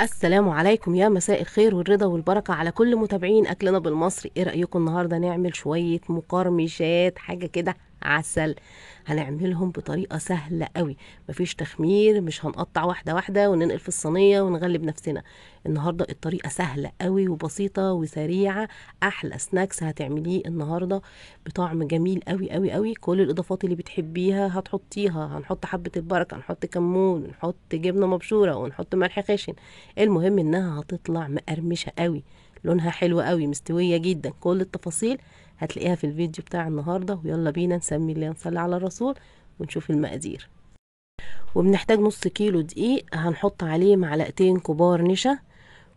السلام عليكم يا مساء الخير والرضا والبركة على كل متابعين أكلنا بالمصري إيه رأيكم النهاردة نعمل شوية مقرمشات حاجة كده عسل هنعملهم بطريقه سهله قوي مفيش تخمير مش هنقطع واحده واحده وننقل في الصينيه ونغلب نفسنا النهارده الطريقه سهله قوي وبسيطه وسريعه احلى سناكس هتعمليه النهارده بطعم جميل قوي قوي قوي كل الاضافات اللي بتحبيها هتحطيها هنحط حبه البركه هنحط كمون نحط جبنه مبشوره ونحط ملح خشن المهم انها هتطلع مقرمشه قوي لونها حلو قوي مستويه جدا كل التفاصيل هتلاقيها في الفيديو بتاع النهاردة ويلا بينا نسمي اللي نصلي على الرسول ونشوف المقادير وبنحتاج نص كيلو دقيق هنحط عليه معلقتين كبار نشا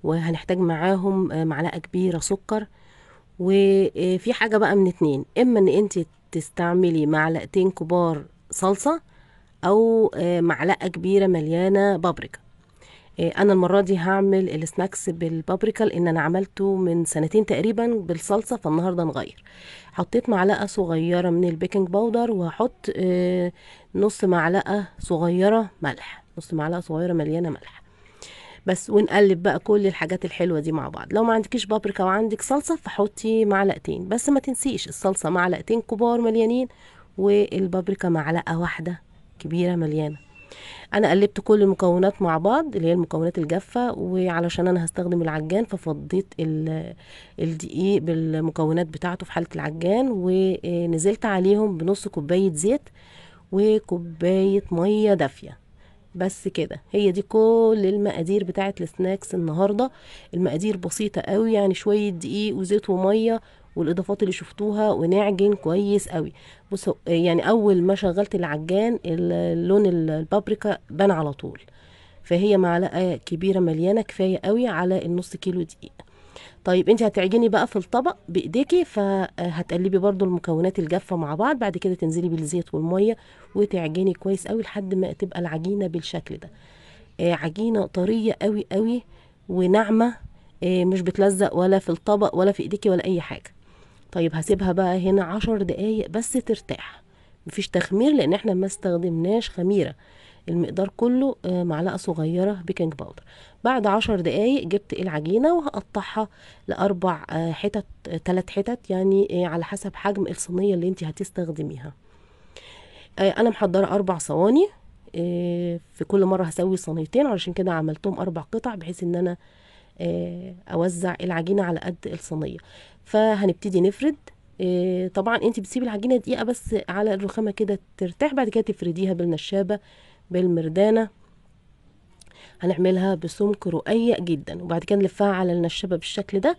وهنحتاج معاهم معلقة كبيرة سكر وفي حاجة بقى من اتنين اما ان انت تستعملي معلقتين كبار صلصة او معلقة كبيرة مليانة بابريكا إيه، انا المره دي هعمل السناكس بالبابريكا لان انا عملته من سنتين تقريبا بالصلصه فالنهارده نغير حطيت معلقه صغيره من البيكنج باودر وهحط آه، نص معلقه صغيره ملح نص معلقه صغيره مليانه ملح بس ونقلب بقى كل الحاجات الحلوه دي مع بعض لو ما عندكيش بابريكا وعندك صلصه فحطي معلقتين بس ما تنسيش الصلصه معلقتين كبار مليانين والبابريكا معلقه واحده كبيره مليانه انا قلبت كل المكونات مع بعض اللي هي المكونات الجافه وعلشان انا هستخدم العجان ففضيت الدقيق بالمكونات بتاعته في حاله العجان ونزلت عليهم بنص كوبايه زيت وكوبايه ميه دافيه بس كده هي دي كل المقادير بتاعت السناكس النهارده المقادير بسيطه قوي يعني شويه دقيق وزيت وميه والاضافات اللي شفتوها ونعجن كويس قوي بصوا يعني اول ما شغلت العجان اللون البابريكا بان على طول فهي معلقه كبيره مليانه كفايه قوي على النص كيلو دقيقه طيب انت هتعجني بقى في الطبق بايديكي فهتقلبي برضو المكونات الجافه مع بعض بعد كده تنزلي بالزيت والميه وتعجني كويس قوي لحد ما تبقى العجينه بالشكل ده آه عجينه طريه قوي قوي وناعمه آه مش بتلزق ولا في الطبق ولا في ايديكي ولا اي حاجه طيب هسيبها بقى هنا عشر دقايق بس ترتاح مفيش تخمير لان احنا ما استخدمناش خميره المقدار كله آه، معلقه صغيره بيكنج باودر بعد عشر دقايق جبت العجينه وهقطعها لاربع آه، حتت ثلاث حتت يعني آه، على حسب حجم الصينيه اللي انت هتستخدميها انا محضره اربع صواني في كل مره هسوي صينيتين علشان كده عملتهم اربع قطع بحيث ان انا آه، اوزع العجينه على قد الصينيه فهنبتدي نفرد آه، طبعا انت بتسيبي العجينه دقيقه بس على الرخامه كده ترتاح بعد كده تفرديها بالنشابه بالمردانه هنعملها بسمك رقيق جدا وبعد كده نلفها على النشابه بالشكل ده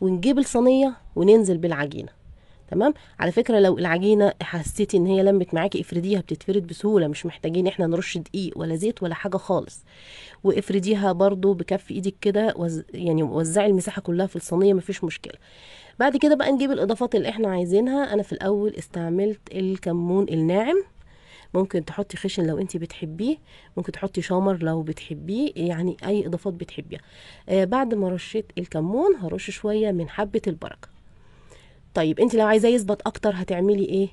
ونجيب الصينيه وننزل بالعجينه تمام على فكره لو العجينه حسيتي ان هي لمت معاكي افرديها بتتفرد بسهوله مش محتاجين احنا نرش دقيق ولا زيت ولا حاجه خالص وافرديها برضو بكف ايدك كده وز... يعني وزعي المساحه كلها في الصينيه مفيش مشكله بعد كده بقى نجيب الاضافات اللي احنا عايزينها انا في الاول استعملت الكمون الناعم ممكن تحطي خشن لو انت بتحبيه ممكن تحطي شامر لو بتحبيه يعني اي اضافات بتحبيها آه بعد ما رشيت الكمون هرش شويه من حبه البركه طيب انت لو عايزاه يثبت اكتر هتعملي ايه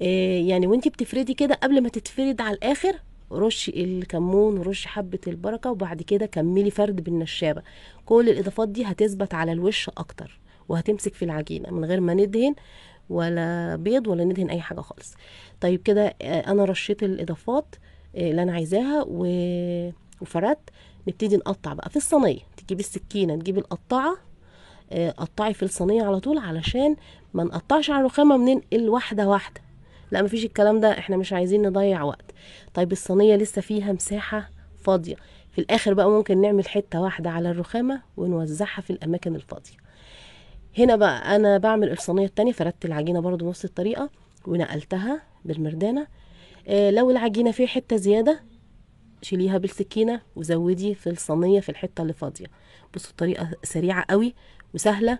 إيه يعني وانت بتفردي كده قبل ما تتفرد على الاخر رشي الكمون ورشي حبة البركة وبعد كده كملي فرد بالنشابة كل الإضافات دي هتثبت على الوش أكتر وهتمسك في العجينة من غير ما ندهن ولا بيض ولا ندهن أي حاجة خالص طيب كده آه، أنا رشيت الإضافات آه، اللي أنا عايزاها وفردت نبتدي نقطع بقى في الصينية تجيبي السكينة تجيبي القطعة آه، قطعي في الصينيه على طول علشان ما نقطعش على الرخامه وننقل واحده واحده لا مفيش الكلام ده احنا مش عايزين نضيع وقت طيب الصينيه لسه فيها مساحه فاضيه في الاخر بقى ممكن نعمل حته واحده على الرخامه ونوزعها في الاماكن الفاضيه هنا بقى انا بعمل الصينيه التانية فردت العجينه برضو نفس الطريقه ونقلتها بالمردانه آه لو العجينه فيها حته زياده شيليها بالسكينه وزودي في الصينيه في الحته اللي فاضيه بصوا بطريقه سريعه قوي وسهله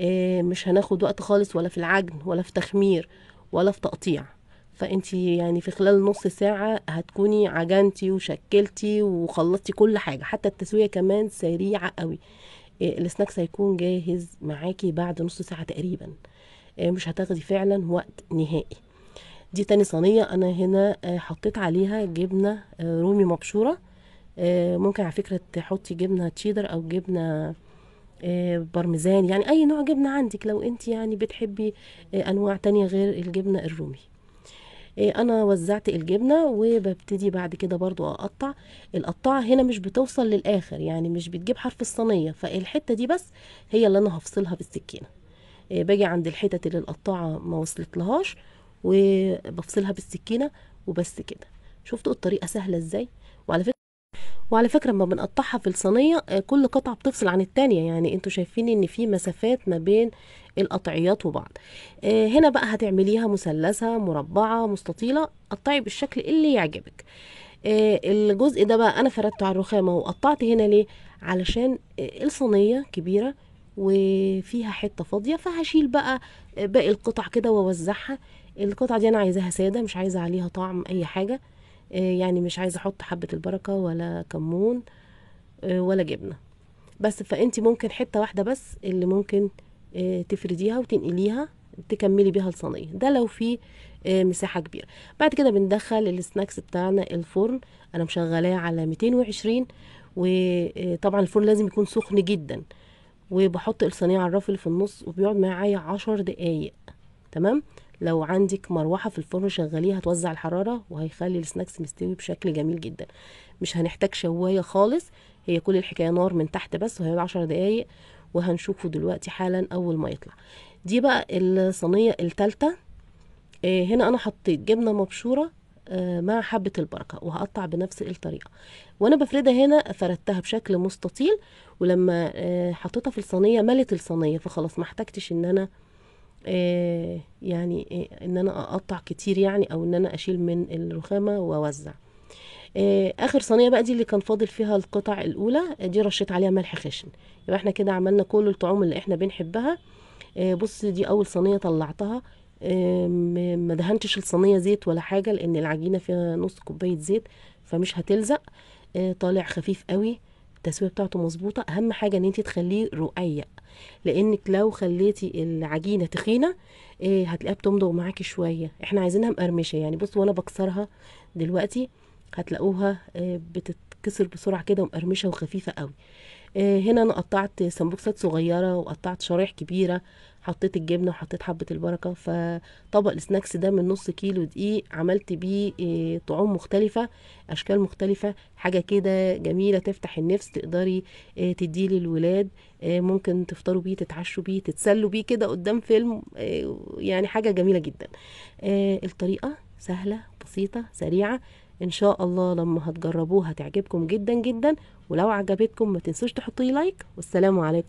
آه، مش هناخد وقت خالص ولا في العجن ولا في تخمير ولا في تقطيع فانت يعني في خلال نص ساعه هتكوني عجنتي وشكلتي وخلصتي كل حاجه حتى التسويه كمان سريعه قوي آه، السناكس هيكون جاهز معاكي بعد نص ساعه تقريبا آه، مش هتاخدي فعلا وقت نهائي دي تاني صينيه انا هنا حطيت عليها جبنه رومي مبشوره آه، ممكن على فكرة تحطي جبنة تشيدر أو جبنة آه، بارميزان يعني أي نوع جبنة عندك لو أنت يعني بتحبي آه، أنواع تانية غير الجبنة الرومي انا وزعت الجبنه وببتدي بعد كده برضو اقطع القطعه هنا مش بتوصل للاخر يعني مش بتجيب حرف الصينيه فالحته دي بس هي اللي انا هفصلها بالسكينه باجي عند الحتت اللي القطعه ما وصلت لهاش وبفصلها بالسكينه وبس كده شفتوا الطريقه سهله ازاي وعلى فكره وعلى فكرة لما بنقطعها في الصينية آه، كل قطعة بتفصل عن التانية يعني انتوا شايفين ان في مسافات ما بين القطعيات وبعض آه، هنا بقى هتعمليها مثلثة مربعة مستطيلة قطعي بالشكل اللي يعجبك آه، الجزء ده بقى انا فردته على الرخامة وقطعت هنا ليه علشان الصينية كبيرة وفيها حته فاضيه فهشيل بقى باقي القطع كده واوزعها القطعه دي انا عايزاها ساده مش عايزه عليها طعم اي حاجه آه، يعني مش عايزه احط حبه البركه ولا كمون آه، ولا جبنه بس فانت ممكن حته واحده بس اللي ممكن آه، تفرديها وتنقليها تكملي بيها الصينيه ده لو في مساحه كبيره بعد كده بندخل السناكس بتاعنا الفرن انا مشغلاه على 220 وطبعا الفرن لازم يكون سخن جدا وبحط الصينيه على الرافل في النص وبيقعد معايا عشر دقايق تمام لو عندك مروحه في الفرن شغليها هتوزع الحراره وهيخلي السناكس مستوي بشكل جميل جدا مش هنحتاج شوايه خالص هي كل الحكايه نار من تحت بس وهيقعد 10 دقايق وهنشوفه دلوقتي حالا اول ما يطلع دي بقى الصينيه الثالثه آه هنا انا حطيت جبنه مبشوره آه مع حبة البركة وهقطع بنفس الطريقة وانا بفردها هنا فردتها بشكل مستطيل ولما آه حطيتها في الصينية ملت الصينية فخلاص ما احتجتش ان انا آه، يعني آه، ان انا اقطع كتير يعني او ان انا اشيل من الرخامه واوزع آه، اخر صينيه بقى دي اللي كان فاضل فيها القطع الاولى دي رشيت عليها ملح خشن يبقى احنا كده عملنا كل الطعوم اللي احنا بنحبها بص دي اول صينيه طلعتها ما دهنتش الصينيه زيت ولا حاجه لان العجينه فيها نص كوبايه زيت فمش هتلزق طالع خفيف قوي التسويه بتاعته مظبوطه اهم حاجه ان انت تخليه رقيق لانك لو خليتي العجينه تخينه إيه هتلاقيها بتمضغ معاكي شويه احنا عايزينها مقرمشه يعني بصوا وانا بكسرها دلوقتي هتلاقوها إيه بتتكسر بسرعه كده ومقرمشه وخفيفه قوي آه، هنا انا قطعت سمبوكسات صغيره وقطعت شرايح كبيره حطيت الجبنه وحطيت حبه البركه فطبق السناكس ده من نص كيلو دقيق عملت بيه آه، طعوم مختلفه اشكال مختلفه حاجه كده جميله تفتح النفس تقدري آه، تديه للولاد ممكن تفطروا بيه تتعشوا بيه تتسلوا بيه كده قدام فيلم يعني حاجه جميله جدا الطريقه سهله بسيطه سريعه ان شاء الله لما هتجربوه هتعجبكم جدا جدا ولو عجبتكم ما تنسوش تحطوا لايك والسلام عليكم